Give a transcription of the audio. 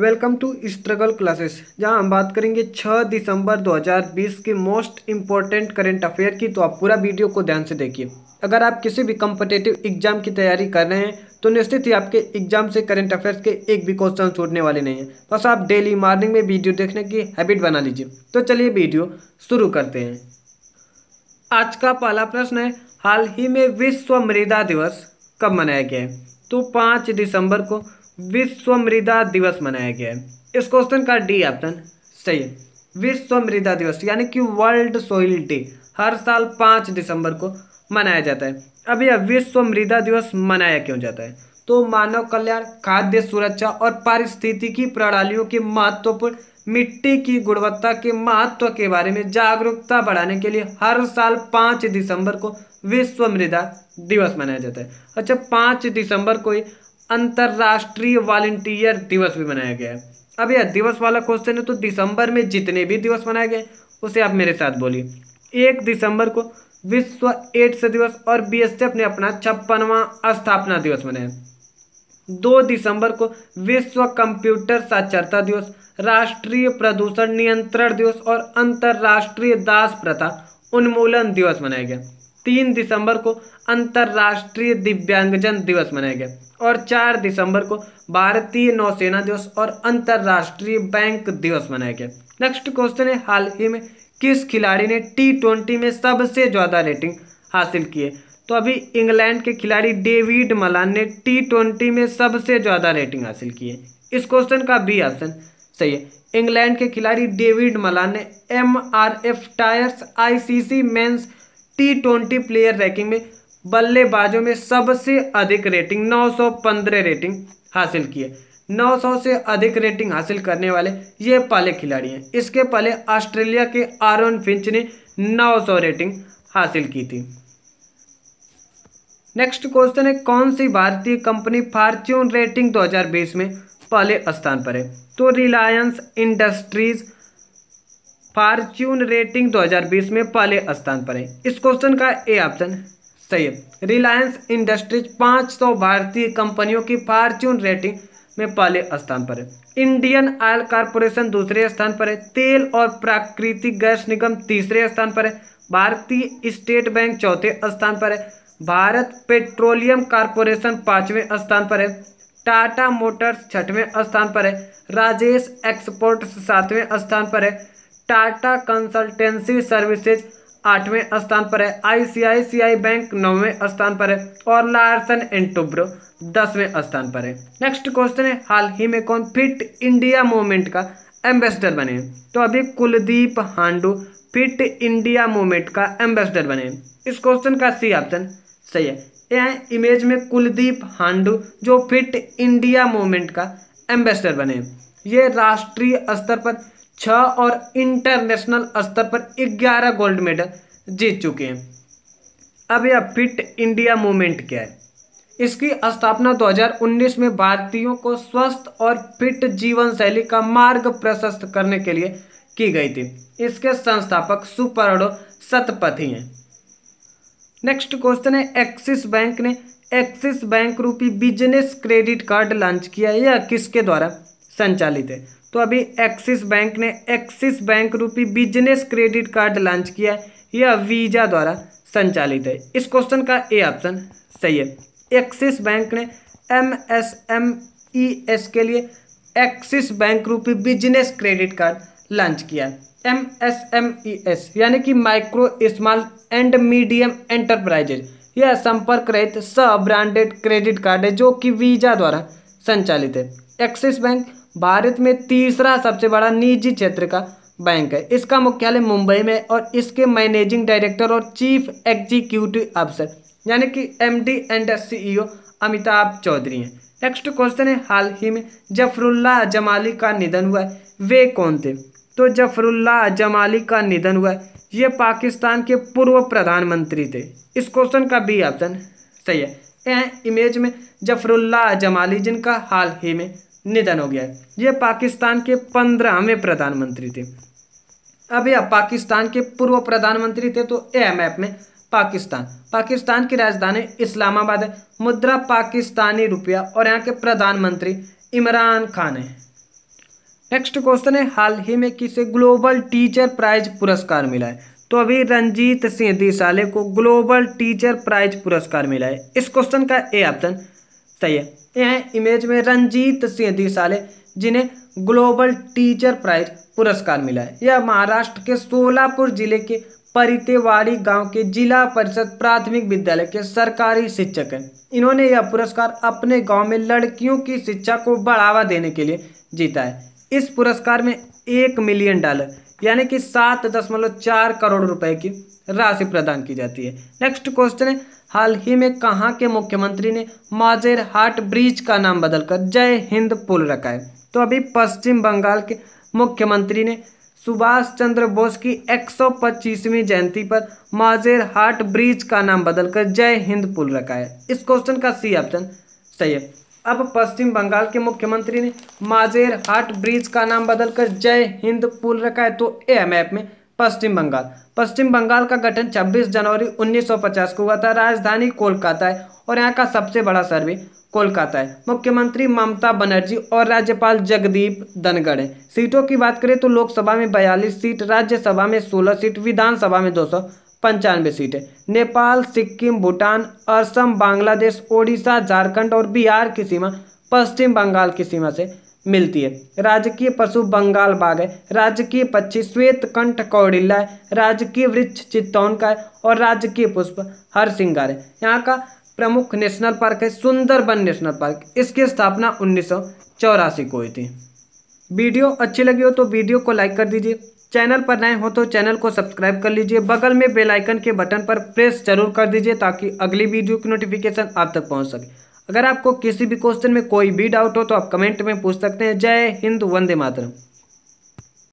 welcome to struggle classes जहां हम बात करेंगे 6 दिसंबर 2020 के मोस्ट इम्पॉर्टेंट करेंट अफेयर की तो आप पूरा वीडियो को ध्यान से देखिए अगर आप किसी भी कम्पटेटिव एग्जाम की तैयारी कर रहे हैं तो निश्चित ही आपके एग्जाम से करंट अफेयर्स के एक भी क्वेश्चन छूटने वाले नहीं हैं बस आप डेली मॉर्निंग में वीडियो देखने की हैबिट बना लीजिए तो चलिए वीडियो शुरू करते हैं आज का पहला प्रश्न है हाल ही में विश्व मृदा दिवस कब मनाया गया है तो पाँच दिसंबर को विश्व मृदा दिवस मनाया गया है इस क्वेश्चन का डी ऑप्शन सही है विश्व मृदा दिवस यानी कि वर्ल्ड सोइल डे हर साल पाँच दिसंबर को मनाया जाता है अब यह विश्व मृदा दिवस मनाया क्यों जाता है तो मानव कल्याण खाद्य सुरक्षा और पारिस्थितिकी प्रणालियों के महत्वपूर्ण मिट्टी की गुणवत्ता के महत्व के बारे में जागरूकता बढ़ाने के लिए हर साल पाँच दिसंबर को विश्व मृदा दिवस मनाया जाता है अच्छा पाँच दिसंबर को अंतर्राष्ट्रीय वालंटियर दिवस भी मनाया गया है अब यह दिवस वाला क्वेश्चन है तो दिसंबर में जितने भी दिवस मनाए गए उसे आप मेरे साथ बोलिए एक दिसंबर को विश्व एड्स दिवस और बीएसएफ ने अपना छप्पनवा स्थापना दिवस मनाया दो दिसंबर को विश्व कंप्यूटर साक्षरता दिवस राष्ट्रीय प्रदूषण नियंत्रण दिवस और अंतर्राष्ट्रीय दास प्रथा उन्मूलन दिवस मनाया गया तीन दिसंबर को अंतर्राष्ट्रीय दिव्यांगजन दिवस मनाया गया और चार दिसंबर को भारतीय नौसेना दिवस और अंतर्राष्ट्रीय बैंक दिवस मनाया गया नेक्स्ट क्वेश्चन है हाल ही में किस खिलाड़ी ने टी ट्वेंटी में सबसे ज़्यादा रेटिंग हासिल की है तो अभी इंग्लैंड के खिलाड़ी डेविड मलान ने टी ट्वेंटी में सबसे ज़्यादा रेटिंग हासिल की है इस क्वेश्चन का बी ऑप्शन सही है इंग्लैंड के खिलाड़ी डेविड मलान ने M R F tyres C men's T twenty player ranking में बल्लेबाजों में सबसे अधिक रेटिंग 915 रेटिंग हासिल की है 900 से अधिक रेटिंग हासिल करने वाले ये पहले खिलाड़ी हैं इसके पहले ऑस्ट्रेलिया के आरोन फिंच ने 900 रेटिंग हासिल की थी नेक्स्ट क्वेश्चन है कौन सी भारतीय कंपनी फार्च्यून रेटिंग 2020 में पहले स्थान पर है तो रिलायंस इंडस्ट्रीज फार्च्यून रेटिंग 2020 में पहले स्थान पर है इस क्वेश्चन का ए ऑप्शन सही है रिलायंस इंडस्ट्रीज 500 भारतीय कंपनियों की फार्च्यून रेटिंग में पहले स्थान पर है इंडियन ऑयल कारपोरेशन दूसरे स्थान पर है तेल और प्राकृतिक गैस निगम तीसरे स्थान पर है भारतीय स्टेट बैंक चौथे स्थान पर है भारत पेट्रोलियम कारपोरेशन पाँचवें स्थान पर है टाटा मोटर्स छठवें स्थान पर है राजेश एक्सपोर्ट्स सातवें स्थान पर है टाटा कंसल्टेंसी सर्विसेज आठवें स्थान पर है आईसीआईसीआई बैंक नौवें स्थान पर है और लार्सन एंड टुब्रो दसवें स्थान पर है नेक्स्ट क्वेश्चन है हाल ही में कौन फिट इंडिया मूवमेंट का एम्बेसडर बने तो अभी Kuldeep Handoo Fit India movement का एम्बेसडर बने इस क्वेश्चन का सी ऑप्शन सही है यह इमेज में कुलदीप हांडू जो फिट इंडिया मूवमेंट का एम्बेसडर बने ये राष्ट्रीय स्तर पर छः और इंटरनेशनल स्तर पर ग्यारह गोल्ड मेडल जीत चुके हैं अब यह फिट इंडिया मूवमेंट क्या है इसकी स्थापना 2019 में भारतीयों को स्वस्थ और फिट जीवन शैली का मार्ग प्रशस्त करने के लिए की गई थी इसके संस्थापक सुपर्णो सतपथी हैं नेक्स्ट क्वेश्चन है एक्सिस बैंक ने Axis Bank RuPay business credit card launch किया यह किसके द्वारा संचालित है तो अभी एक्सिस बैंक ने Axis Bank RuPay business credit card launch किया है यह वीजा द्वारा संचालित है इस क्वेश्चन का ए ऑप्शन सही है एक्सिस बैंक ने M S M E S के लिए Axis Bank RuPay business credit card launch किया M S M E S यानी कि micro small and medium enterprises यह संपर्क रहित सब ब्रांडेड क्रेडिट कार्ड है जो कि वीजा द्वारा संचालित है एक्सिस बैंक भारत में तीसरा सबसे बड़ा निजी क्षेत्र का बैंक है इसका मुख्यालय मुंबई में और इसके मैनेजिंग डायरेक्टर और चीफ एग्जीक्यूटिव अफसर यानी कि MD and CEO Amitabh Chaudhary हैं नेक्स्ट क्वेश्चन है हाल ही में जफरुल्ला जमाली का निधन हुआ है वे कौन थे तो जफरुल्ला जमाली का निधन हुआ है ये पाकिस्तान के पूर्व प्रधानमंत्री थे इस क्वेश्चन का बी ऑप्शन सही है यह इमेज में जफरुल्ला जमाली जिनका हाल ही में निधन हो गया है ये पाकिस्तान के पंद्रहवें प्रधानमंत्री थे अब यह पाकिस्तान के पूर्व प्रधानमंत्री थे तो ए में पाकिस्तान पाकिस्तान की राजधानी इस्लामाबाद है मुद्रा पाकिस्तानी रुपया और यहाँ के प्रधानमंत्री इमरान खान है नेक्स्ट क्वेश्चन है हाल ही में किसे ग्लोबल टीचर प्राइज पुरस्कार मिला है तो अभी रंजीत सिंह दिसाले को ग्लोबल टीचर प्राइज पुरस्कार मिला है इस क्वेश्चन का ए ऑप्शन सही है हैं इमेज में रंजीत सिंह दिसाले जिन्हें ग्लोबल टीचर प्राइज पुरस्कार मिला है यह महाराष्ट्र के सोलापुर जिले के परितेवाड़ी गांव के जिला परिषद प्राथमिक विद्यालय के सरकारी शिक्षक हैं इन्होंने यह पुरस्कार अपने गांव में लड़कियों की शिक्षा को बढ़ावा देने के लिए जीता है इस पुरस्कार में एक मिलियन डॉलर यानी कि सात दशमलव चार करोड़ रुपए की राशि प्रदान की जाती है नेक्स्ट क्वेश्चन है हाल ही में कहाँ के मुख्यमंत्री ने माजेर हाट ब्रिज का नाम बदलकर जय हिंद पुल रखा है तो अभी पश्चिम बंगाल के मुख्यमंत्री ने सुभाष चंद्र बोस की 125वीं जयंती पर माजेर हाट ब्रिज का नाम बदलकर जय हिंद पुल रखा है इस क्वेश्चन का सी ऑप्शन सही है अब पश्चिम बंगाल के मुख्यमंत्री ने माजेर हाट ब्रिज का नाम बदलकर जय हिंद पुल रखा है तो ए मैप में पश्चिम बंगाल पश्चिम बंगाल का गठन 26 जनवरी 1950 को हुआ था राजधानी कोलकाता है और यहाँ का सबसे बड़ा शहर भी कोलकाता है मुख्यमंत्री ममता बनर्जी और राज्यपाल जगदीप धनगढ़ हैं सीटों की बात करें तो लोकसभा में बयालीस सीट राज्यसभा में सोलह सीट विधानसभा में दो पंचानवे सीट है नेपाल सिक्किम भूटान असम बांग्लादेश ओडिशा झारखंड और बिहार की सीमा पश्चिम बंगाल की सीमा से मिलती है राजकीय पशु बंगाल बाघ है राजकीय पक्षी श्वेत कंठ कौड़िल्ला है राजकीय वृक्ष चित्तौन का है और राजकीय पुष्प हर सिंगार है यहाँ का प्रमुख नेशनल पार्क है सुंदरबन नेशनल पार्क इसकी स्थापना उन्नीस को हुई थी वीडियो अच्छी लगी हो तो वीडियो को लाइक कर दीजिए चैनल पर नए हो तो चैनल को सब्सक्राइब कर लीजिए बगल में बेल आइकन के बटन पर प्रेस जरूर कर दीजिए ताकि अगली वीडियो की नोटिफिकेशन आप तक पहुंच सके अगर आपको किसी भी क्वेश्चन में कोई भी डाउट हो तो आप कमेंट में पूछ सकते हैं जय हिंद वंदे मातरम